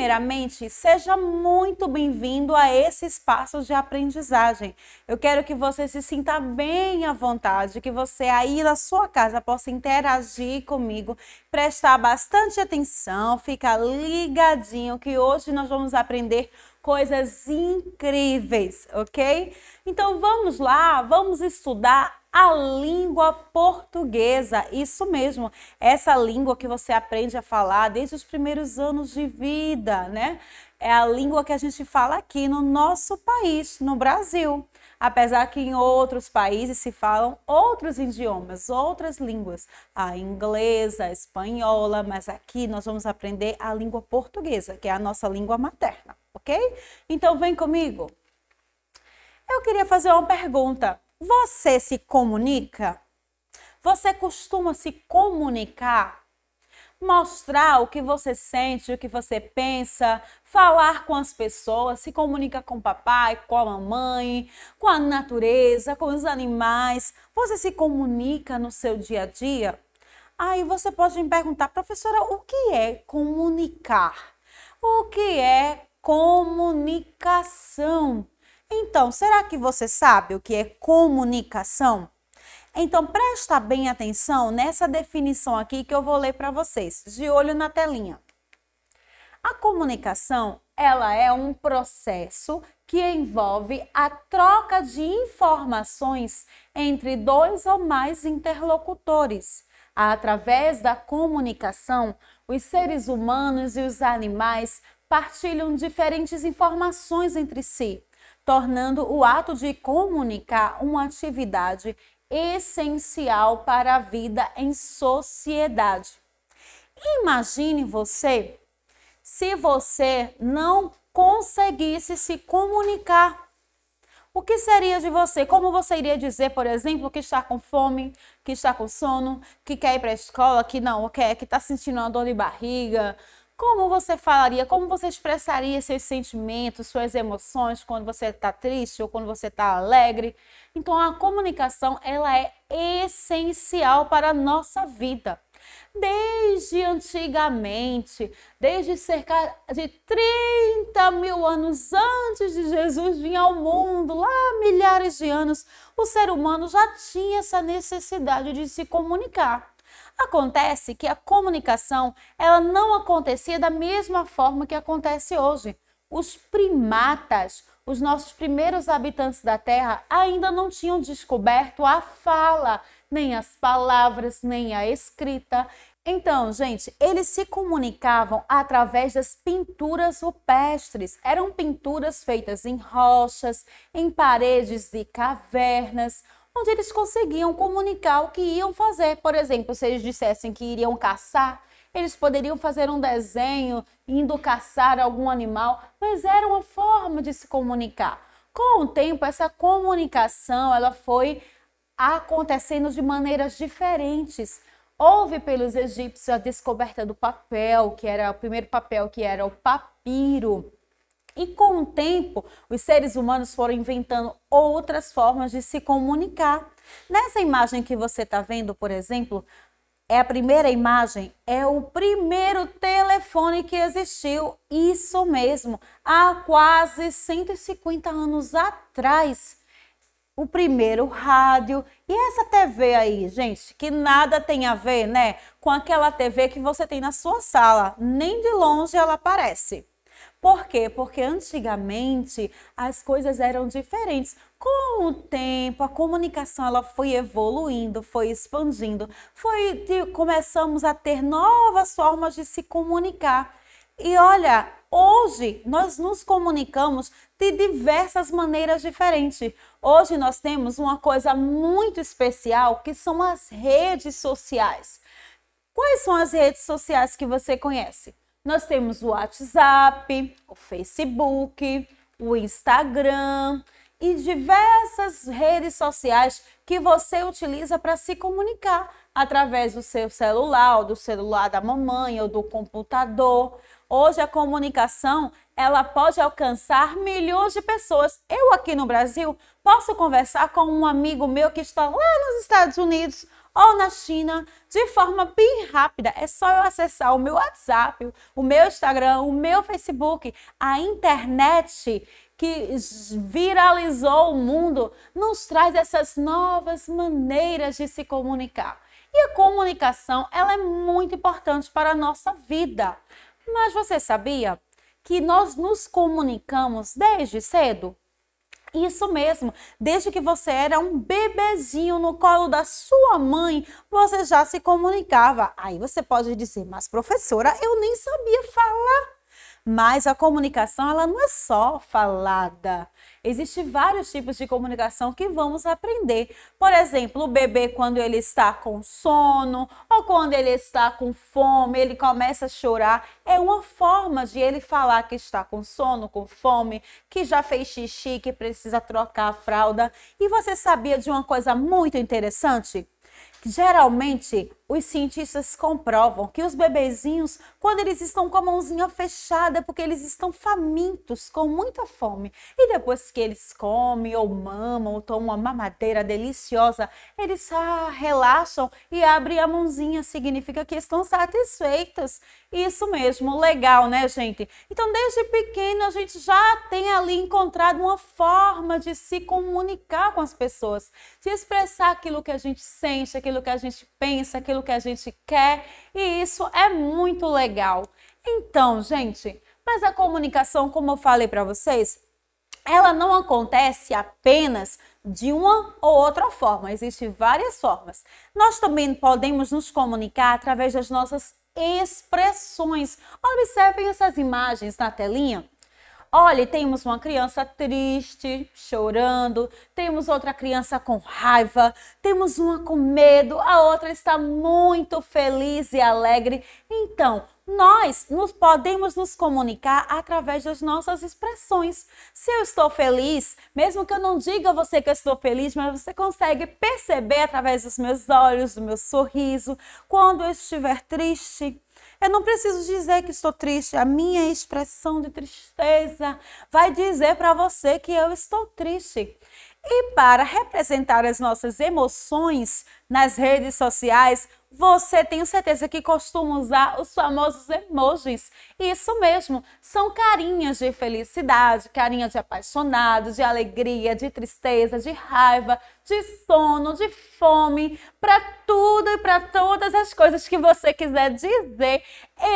primeiramente, seja muito bem-vindo a esse espaço de aprendizagem. Eu quero que você se sinta bem à vontade, que você aí na sua casa possa interagir comigo, prestar bastante atenção, fica ligadinho que hoje nós vamos aprender coisas incríveis, ok? Então vamos lá, vamos estudar a língua portuguesa. Isso mesmo, essa língua que você aprende a falar desde os primeiros anos de vida, né? É a língua que a gente fala aqui no nosso país, no Brasil. Apesar que em outros países se falam outros idiomas, outras línguas, a inglesa, a espanhola, mas aqui nós vamos aprender a língua portuguesa, que é a nossa língua materna, ok? Então vem comigo. Eu queria fazer uma pergunta você se comunica? Você costuma se comunicar? Mostrar o que você sente, o que você pensa, falar com as pessoas, se comunica com o papai, com a mamãe, com a natureza, com os animais. Você se comunica no seu dia a dia? Aí você pode me perguntar, professora, o que é comunicar? O que é comunicação? Então, será que você sabe o que é comunicação? Então, presta bem atenção nessa definição aqui que eu vou ler para vocês, de olho na telinha. A comunicação, ela é um processo que envolve a troca de informações entre dois ou mais interlocutores. Através da comunicação, os seres humanos e os animais partilham diferentes informações entre si tornando o ato de comunicar uma atividade essencial para a vida em sociedade. Imagine você se você não conseguisse se comunicar. O que seria de você? Como você iria dizer, por exemplo, que está com fome, que está com sono, que quer ir para a escola, que não quer, que está sentindo uma dor de barriga, como você falaria, como você expressaria seus sentimentos, suas emoções quando você está triste ou quando você está alegre? Então a comunicação ela é essencial para a nossa vida. Desde antigamente, desde cerca de 30 mil anos antes de Jesus vir ao mundo, lá milhares de anos, o ser humano já tinha essa necessidade de se comunicar. Acontece que a comunicação ela não acontecia da mesma forma que acontece hoje. Os primatas, os nossos primeiros habitantes da Terra, ainda não tinham descoberto a fala, nem as palavras, nem a escrita. Então, gente, eles se comunicavam através das pinturas rupestres. Eram pinturas feitas em rochas, em paredes e cavernas onde eles conseguiam comunicar o que iam fazer. Por exemplo, se eles dissessem que iriam caçar, eles poderiam fazer um desenho indo caçar algum animal, mas era uma forma de se comunicar. Com o tempo, essa comunicação ela foi acontecendo de maneiras diferentes. Houve pelos egípcios a descoberta do papel, que era o primeiro papel que era o papiro. E com o tempo, os seres humanos foram inventando outras formas de se comunicar. Nessa imagem que você está vendo, por exemplo, é a primeira imagem, é o primeiro telefone que existiu, isso mesmo, há quase 150 anos atrás. O primeiro rádio e essa TV aí, gente, que nada tem a ver, né, com aquela TV que você tem na sua sala, nem de longe ela aparece. Por quê? Porque antigamente as coisas eram diferentes. Com o tempo, a comunicação ela foi evoluindo, foi expandindo, foi começamos a ter novas formas de se comunicar. E olha, hoje nós nos comunicamos de diversas maneiras diferentes. Hoje nós temos uma coisa muito especial que são as redes sociais. Quais são as redes sociais que você conhece? Nós temos o WhatsApp, o Facebook, o Instagram e diversas redes sociais que você utiliza para se comunicar através do seu celular, ou do celular da mamãe ou do computador. Hoje a comunicação, ela pode alcançar milhões de pessoas. Eu aqui no Brasil posso conversar com um amigo meu que está lá nos Estados Unidos ou na China de forma bem rápida. É só eu acessar o meu WhatsApp, o meu Instagram, o meu Facebook, a internet que viralizou o mundo, nos traz essas novas maneiras de se comunicar. E a comunicação, ela é muito importante para a nossa vida. Mas você sabia que nós nos comunicamos desde cedo? Isso mesmo, desde que você era um bebezinho no colo da sua mãe, você já se comunicava. Aí você pode dizer, mas professora, eu nem sabia falar. Mas a comunicação, ela não é só falada. Existem vários tipos de comunicação que vamos aprender. Por exemplo, o bebê quando ele está com sono ou quando ele está com fome, ele começa a chorar. É uma forma de ele falar que está com sono, com fome, que já fez xixi, que precisa trocar a fralda. E você sabia de uma coisa muito interessante? Geralmente, os cientistas comprovam que os bebezinhos, quando eles estão com a mãozinha fechada, é porque eles estão famintos, com muita fome, e depois que eles comem ou mamam ou tomam uma mamadeira deliciosa, eles ah, relaxam e abrem a mãozinha, significa que estão satisfeitos. Isso mesmo, legal, né, gente? Então, desde pequeno, a gente já tem ali encontrado uma forma de se comunicar com as pessoas, de expressar aquilo que a gente sente, aquilo aquilo que a gente pensa, aquilo que a gente quer, e isso é muito legal. Então, gente, mas a comunicação, como eu falei para vocês, ela não acontece apenas de uma ou outra forma, existem várias formas. Nós também podemos nos comunicar através das nossas expressões. Observem essas imagens na telinha. Olha, temos uma criança triste, chorando, temos outra criança com raiva, temos uma com medo, a outra está muito feliz e alegre. Então, nós nos podemos nos comunicar através das nossas expressões. Se eu estou feliz, mesmo que eu não diga a você que eu estou feliz, mas você consegue perceber através dos meus olhos, do meu sorriso, quando eu estiver triste, eu não preciso dizer que estou triste. A minha expressão de tristeza vai dizer para você que eu estou triste. E para representar as nossas emoções nas redes sociais, você tenho certeza que costuma usar os famosos emojis. Isso mesmo, são carinhas de felicidade, carinhas de apaixonado, de alegria, de tristeza, de raiva, de sono, de fome, para tudo e para todas as coisas que você quiser dizer,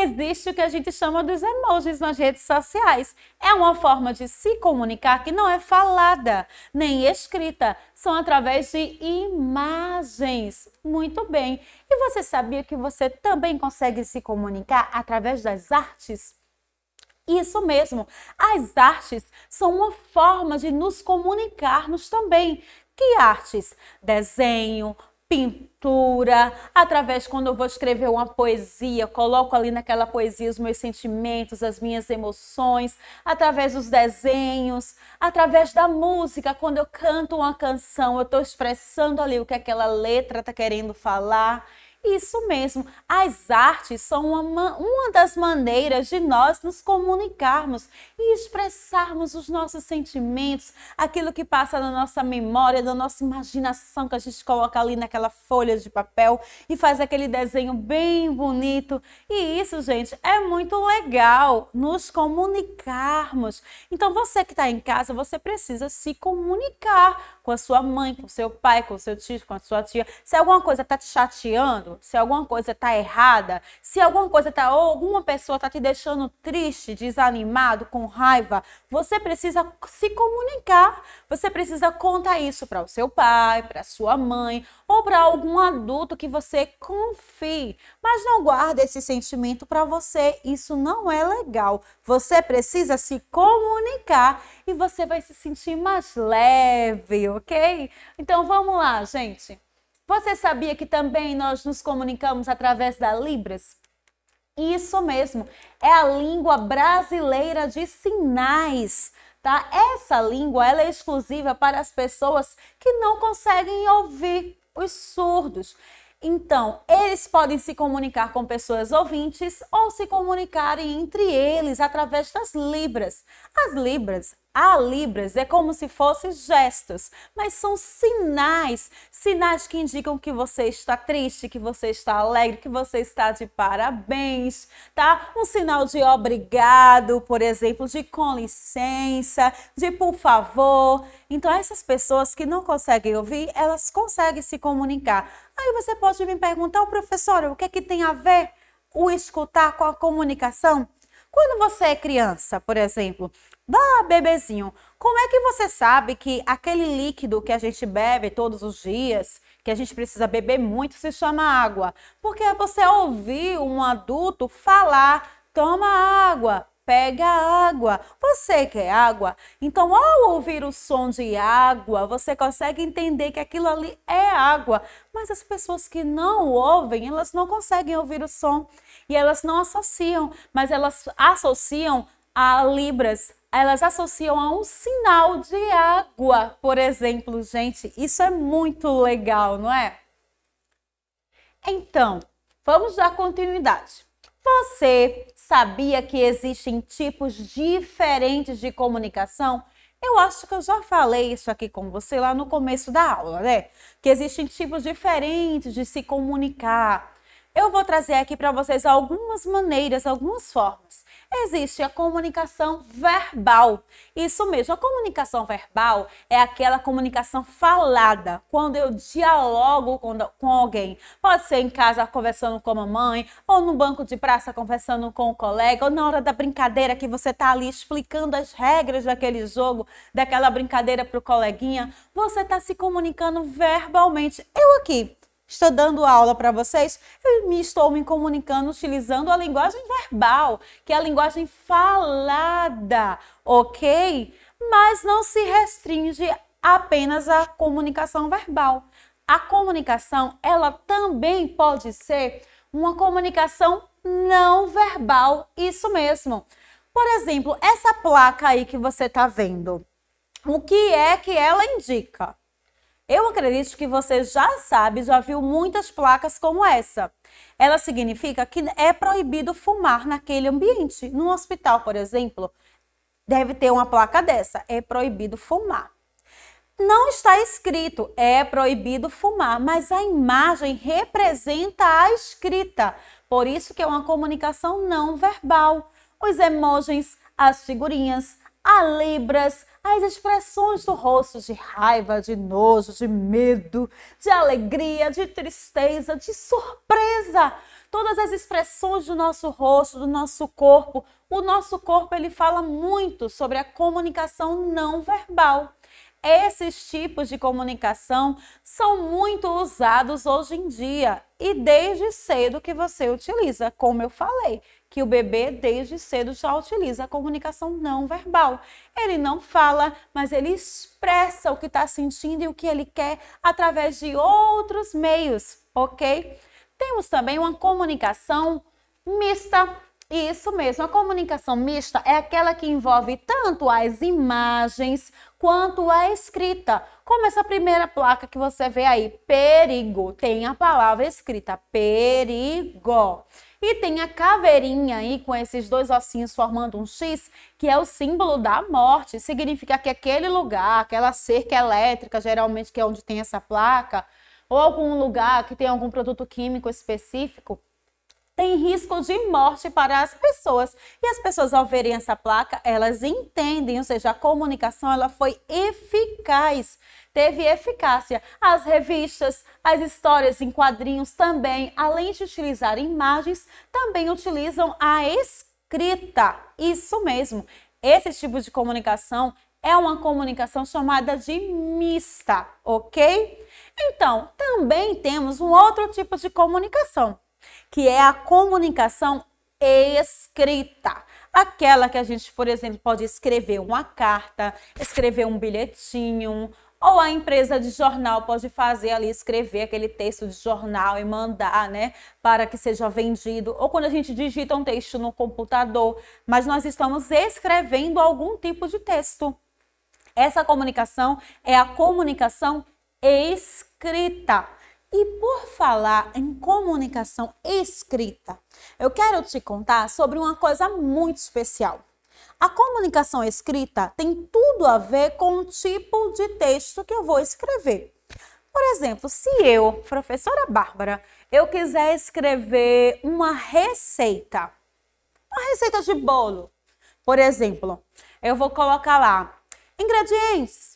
existe o que a gente chama dos emojis nas redes sociais. É uma forma de se comunicar que não é falada nem escrita, são através de imagens. Muito bem. E você sabia que você também consegue se comunicar através das artes? Isso mesmo, as artes são uma forma de nos comunicarmos também. Que artes? Desenho, pintura, através quando eu vou escrever uma poesia, coloco ali naquela poesia os meus sentimentos, as minhas emoções, através dos desenhos, através da música, quando eu canto uma canção, eu estou expressando ali o que aquela letra está querendo falar. Isso mesmo, as artes são uma, uma das maneiras de nós nos comunicarmos e expressarmos os nossos sentimentos, aquilo que passa na nossa memória, na nossa imaginação que a gente coloca ali naquela folha de papel e faz aquele desenho bem bonito. E isso, gente, é muito legal, nos comunicarmos. Então, você que está em casa, você precisa se comunicar com a sua mãe, com o seu pai, com o seu tio, com a sua tia. Se alguma coisa está te chateando, se alguma coisa está errada, se alguma coisa está ou alguma pessoa está te deixando triste, desanimado, com raiva, você precisa se comunicar. Você precisa contar isso para o seu pai, para sua mãe ou para algum adulto que você confie. Mas não guarde esse sentimento para você. Isso não é legal. Você precisa se comunicar e você vai se sentir mais leve, ok? Então vamos lá, gente. Você sabia que também nós nos comunicamos através da Libras? Isso mesmo, é a língua brasileira de sinais, tá? Essa língua ela é exclusiva para as pessoas que não conseguem ouvir, os surdos. Então, eles podem se comunicar com pessoas ouvintes ou se comunicarem entre eles através das Libras. As Libras a Libras é como se fossem gestos, mas são sinais, sinais que indicam que você está triste, que você está alegre, que você está de parabéns, tá? Um sinal de obrigado, por exemplo, de com licença, de por favor. Então essas pessoas que não conseguem ouvir, elas conseguem se comunicar. Aí você pode me perguntar, oh, professora, o que é que tem a ver o escutar com a comunicação? Quando você é criança, por exemplo, da bebezinho, como é que você sabe que aquele líquido que a gente bebe todos os dias, que a gente precisa beber muito, se chama água? Porque você ouviu um adulto falar, toma água, pega água. Você quer é água? Então, ao ouvir o som de água, você consegue entender que aquilo ali é água. Mas as pessoas que não ouvem, elas não conseguem ouvir o som e elas não associam, mas elas associam a libras, elas associam a um sinal de água, por exemplo, gente. Isso é muito legal, não é? Então, vamos dar continuidade. Você sabia que existem tipos diferentes de comunicação? Eu acho que eu já falei isso aqui com você lá no começo da aula, né? Que existem tipos diferentes de se comunicar eu vou trazer aqui para vocês algumas maneiras, algumas formas. Existe a comunicação verbal. Isso mesmo, a comunicação verbal é aquela comunicação falada, quando eu dialogo com, alguém. Pode ser em casa conversando com a mamãe, ou no banco de praça conversando com o colega, ou na hora da brincadeira que você está ali explicando as regras daquele jogo, daquela brincadeira para o coleguinha. Você está se comunicando verbalmente. Eu aqui Estou dando aula para vocês, eu me estou me comunicando utilizando a linguagem verbal, que é a linguagem falada, ok? Mas não se restringe apenas à comunicação verbal. A comunicação, ela também pode ser uma comunicação não verbal, isso mesmo. Por exemplo, essa placa aí que você está vendo, o que é que ela indica? Eu acredito que você já sabe, já viu muitas placas como essa. Ela significa que é proibido fumar naquele ambiente. Num hospital, por exemplo, deve ter uma placa dessa: é proibido fumar. Não está escrito é proibido fumar, mas a imagem representa a escrita. Por isso que é uma comunicação não verbal. Os emojis, as figurinhas, a libras, as expressões do rosto de raiva, de nojo, de medo, de alegria, de tristeza, de surpresa. Todas as expressões do nosso rosto, do nosso corpo. O nosso corpo ele fala muito sobre a comunicação não verbal. Esses tipos de comunicação são muito usados hoje em dia e desde cedo que você utiliza, como eu falei que o bebê desde cedo só utiliza a comunicação não verbal. Ele não fala, mas ele expressa o que está sentindo e o que ele quer através de outros meios, ok? Temos também uma comunicação mista. Isso mesmo, a comunicação mista é aquela que envolve tanto as imagens quanto a escrita. Como essa primeira placa que você vê aí, perigo, tem a palavra escrita perigo. E tem a caveirinha aí com esses dois ossinhos formando um X, que é o símbolo da morte. Significa que aquele lugar, aquela cerca elétrica, geralmente que é onde tem essa placa, ou algum lugar que tem algum produto químico específico, tem risco de morte para as pessoas. E as pessoas ao verem essa placa, elas entendem, ou seja, a comunicação ela foi eficaz teve eficácia. As revistas, as histórias em quadrinhos também, além de utilizar imagens, também utilizam a escrita. Isso mesmo. Esse tipo de comunicação é uma comunicação chamada de mista, ok? Então, também temos um outro tipo de comunicação, que é a comunicação escrita. Aquela que a gente, por exemplo, pode escrever uma carta, escrever um bilhetinho, ou a empresa de jornal pode fazer ali, escrever aquele texto de jornal e mandar, né, para que seja vendido. Ou quando a gente digita um texto no computador, mas nós estamos escrevendo algum tipo de texto. Essa comunicação é a comunicação escrita. E por falar em comunicação escrita, eu quero te contar sobre uma coisa muito especial. A comunicação escrita tem tudo a ver com o tipo de texto que eu vou escrever. Por exemplo, se eu, professora Bárbara, eu quiser escrever uma receita, uma receita de bolo, por exemplo, eu vou colocar lá ingredientes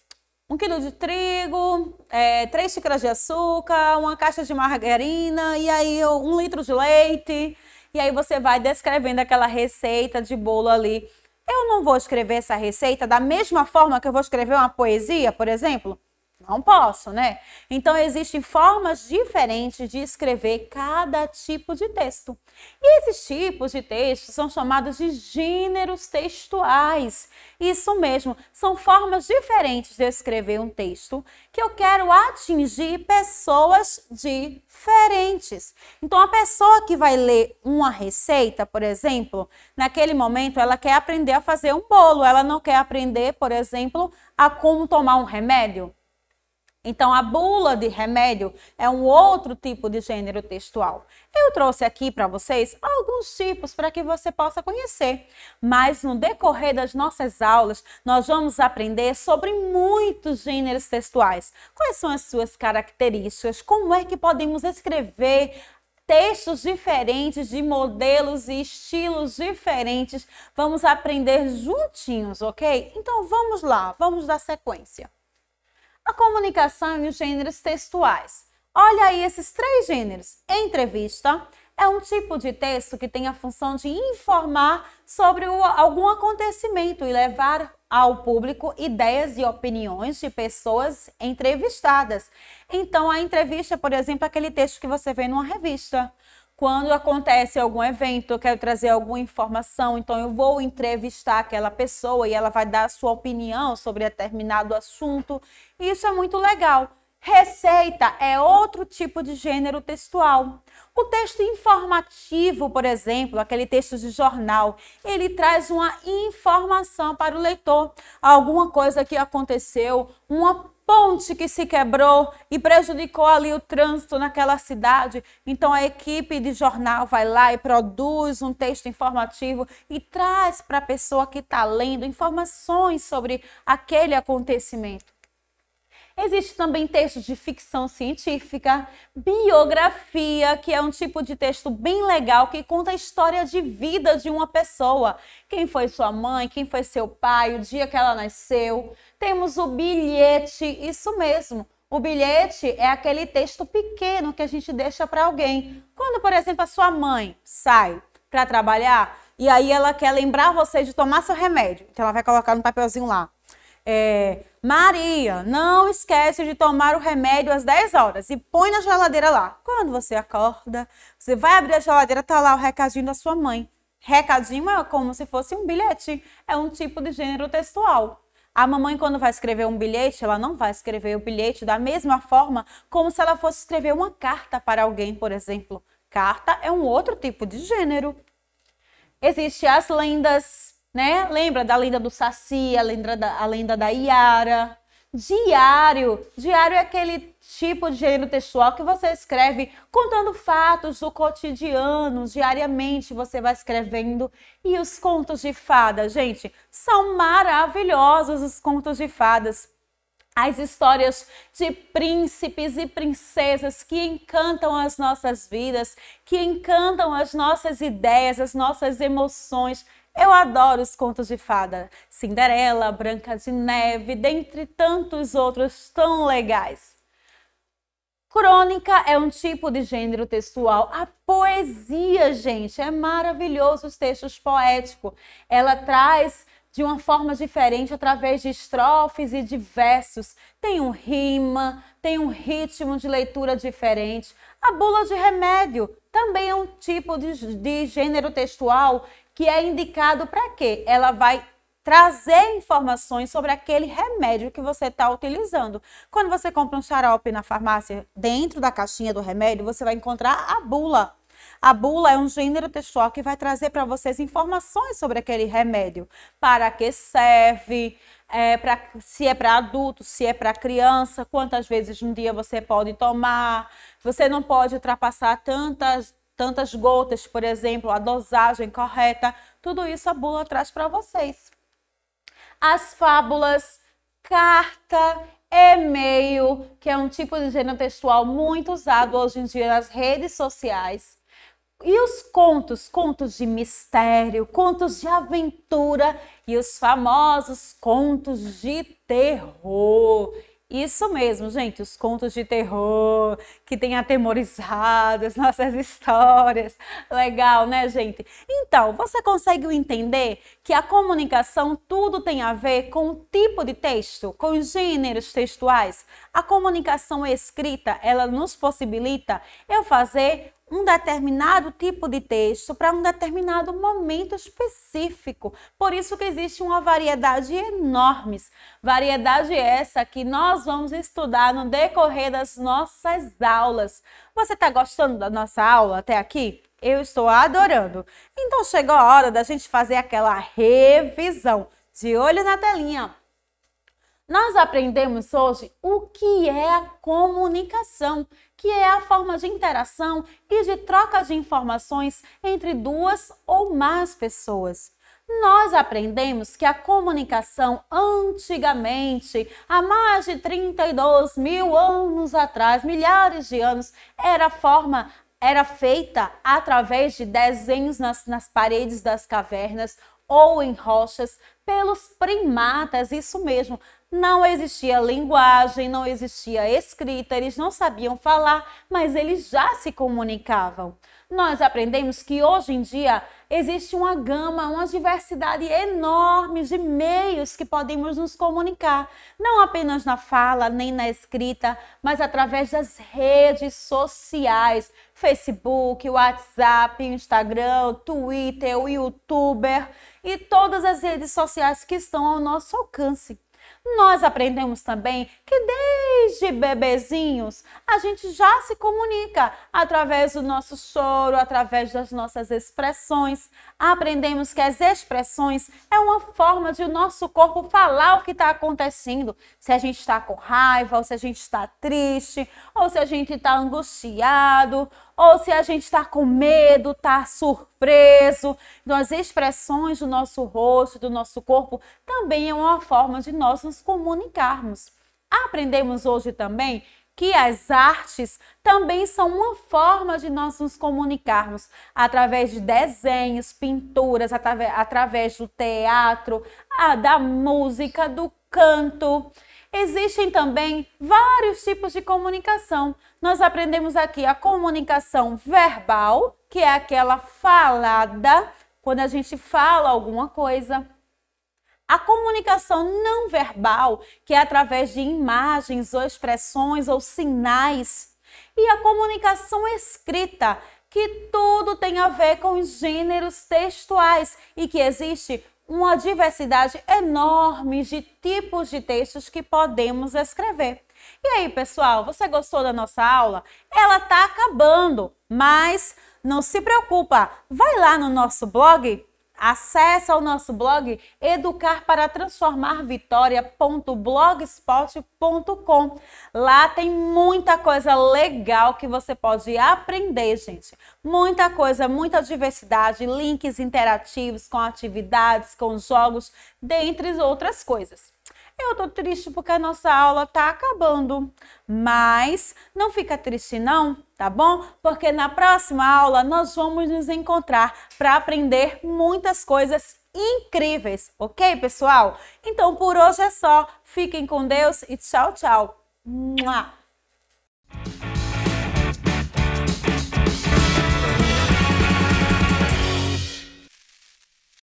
um quilo de trigo, é, três xícaras de açúcar, uma caixa de margarina e aí um litro de leite. E aí você vai descrevendo aquela receita de bolo ali. Eu não vou escrever essa receita da mesma forma que eu vou escrever uma poesia, por exemplo. Não posso, né? Então, existem formas diferentes de escrever cada tipo de texto. E esses tipos de textos são chamados de gêneros textuais. Isso mesmo, são formas diferentes de escrever um texto que eu quero atingir pessoas diferentes. Então, a pessoa que vai ler uma receita, por exemplo, naquele momento ela quer aprender a fazer um bolo, ela não quer aprender, por exemplo, a como tomar um remédio. Então, a bula de remédio é um outro tipo de gênero textual. Eu trouxe aqui para vocês alguns tipos para que você possa conhecer, mas no decorrer das nossas aulas, nós vamos aprender sobre muitos gêneros textuais. Quais são as suas características? Como é que podemos escrever textos diferentes, de modelos e estilos diferentes? Vamos aprender juntinhos, ok? Então, vamos lá, vamos dar sequência a comunicação e os gêneros textuais. Olha aí esses três gêneros. Entrevista é um tipo de texto que tem a função de informar sobre o, algum acontecimento e levar ao público ideias e opiniões de pessoas entrevistadas. Então, a entrevista, por exemplo, é aquele texto que você vê numa revista quando acontece algum evento, eu quero trazer alguma informação, então eu vou entrevistar aquela pessoa e ela vai dar a sua opinião sobre determinado assunto. Isso é muito legal. Receita é outro tipo de gênero textual. O texto informativo, por exemplo, aquele texto de jornal, ele traz uma informação para o leitor, alguma coisa que aconteceu, uma ponte que se quebrou e prejudicou ali o trânsito naquela cidade. Então a equipe de jornal vai lá e produz um texto informativo e traz para a pessoa que está lendo informações sobre aquele acontecimento. Existe também textos de ficção científica, biografia, que é um tipo de texto bem legal que conta a história de vida de uma pessoa. Quem foi sua mãe, quem foi seu pai, o dia que ela nasceu. Temos o bilhete, isso mesmo. O bilhete é aquele texto pequeno que a gente deixa para alguém. Quando, por exemplo, a sua mãe sai para trabalhar e aí ela quer lembrar você de tomar seu remédio, então ela vai colocar no papelzinho lá é, Maria, não esquece de tomar o remédio às 10 horas e põe na geladeira lá. Quando você acorda, você vai abrir a geladeira, tá lá o recadinho da sua mãe. Recadinho é como se fosse um bilhete, é um tipo de gênero textual. A mamãe, quando vai escrever um bilhete, ela não vai escrever o bilhete da mesma forma como se ela fosse escrever uma carta para alguém, por exemplo. Carta é um outro tipo de gênero. Existem as lendas, né? Lembra da lenda do Saci, a lenda da, a lenda da Iara? Diário. Diário é aquele tipo de gênero textual que você escreve contando fatos do cotidiano, diariamente você vai escrevendo. E os contos de fadas, gente, são maravilhosos os contos de fadas. As histórias de príncipes e princesas que encantam as nossas vidas, que encantam as nossas ideias, as nossas emoções. Eu adoro os contos de fada, Cinderela, Branca de Neve, dentre tantos outros tão legais. Crônica é um tipo de gênero textual. A poesia, gente, é maravilhoso os textos poéticos. Ela traz de uma forma diferente através de estrofes e de versos. Tem um rima, tem um ritmo de leitura diferente. A bula de remédio também é um tipo de, de gênero textual que é indicado para quê? Ela vai trazer informações sobre aquele remédio que você está utilizando. Quando você compra um xarope na farmácia, dentro da caixinha do remédio, você vai encontrar a bula. A bula é um gênero textual que vai trazer para vocês informações sobre aquele remédio. Para que serve, é, pra, se é para adulto, se é para criança, quantas vezes no um dia você pode tomar. Você não pode ultrapassar tantas tantas gotas, por exemplo, a dosagem correta, tudo isso a bula traz para vocês. As fábulas, carta, e-mail, que é um tipo de gênero textual muito usado hoje em dia nas redes sociais. E os contos, contos de mistério, contos de aventura e os famosos contos de terror. Isso mesmo, gente, os contos de terror, que tem atemorizado as nossas histórias. Legal, né, gente? Então, você conseguiu entender que a comunicação tudo tem a ver com o tipo de texto, com os gêneros textuais? A comunicação escrita, ela nos possibilita eu fazer um determinado tipo de texto para um determinado momento específico. Por isso que existe uma variedade enorme. Variedade essa que nós vamos estudar no decorrer das nossas aulas aulas. Você está gostando da nossa aula até aqui? Eu estou adorando. Então chegou a hora da gente fazer aquela revisão. De olho na telinha. Nós aprendemos hoje o que é a comunicação, que é a forma de interação e de troca de informações entre duas ou mais pessoas. Nós aprendemos que a comunicação antigamente, há mais de 32 mil anos atrás, milhares de anos, era forma era feita através de desenhos nas, nas paredes das cavernas ou em rochas pelos primatas, isso mesmo. Não existia linguagem, não existia escrita, eles não sabiam falar, mas eles já se comunicavam. Nós aprendemos que hoje em dia existe uma gama, uma diversidade enorme de meios que podemos nos comunicar, não apenas na fala nem na escrita, mas através das redes sociais, Facebook, WhatsApp, Instagram, Twitter, o YouTuber e todas as redes sociais que estão ao nosso alcance. Nós aprendemos também que desde bebezinhos a gente já se comunica através do nosso choro, através das nossas expressões. Aprendemos que as expressões é uma forma de o nosso corpo falar o que está acontecendo. Se a gente está com raiva, ou se a gente está triste, ou se a gente está angustiado, ou se a gente está com medo, está surpreso. Então, as expressões do nosso rosto, do nosso corpo, também é uma forma de nós nos comunicarmos. Aprendemos hoje também que as artes também são uma forma de nós nos comunicarmos através de desenhos, pinturas, através do teatro, ah, da música, do canto. Existem também vários tipos de comunicação. Nós aprendemos aqui a comunicação verbal, que é aquela falada, quando a gente fala alguma coisa. A comunicação não verbal, que é através de imagens ou expressões ou sinais. E a comunicação escrita, que tudo tem a ver com gêneros textuais e que existe uma diversidade enorme de tipos de textos que podemos escrever. E aí, pessoal, você gostou da nossa aula? Ela está acabando, mas não se preocupa, vai lá no nosso blog Acesse ao nosso blog educar para transformar vitória.blogspot.com. Lá tem muita coisa legal que você pode aprender, gente. Muita coisa, muita diversidade, links interativos com atividades, com jogos, dentre outras coisas. Eu tô triste porque a nossa aula tá acabando. Mas não fica triste não, tá bom? Porque na próxima aula nós vamos nos encontrar para aprender muitas coisas incríveis, OK, pessoal? Então por hoje é só. Fiquem com Deus e tchau, tchau. Mua!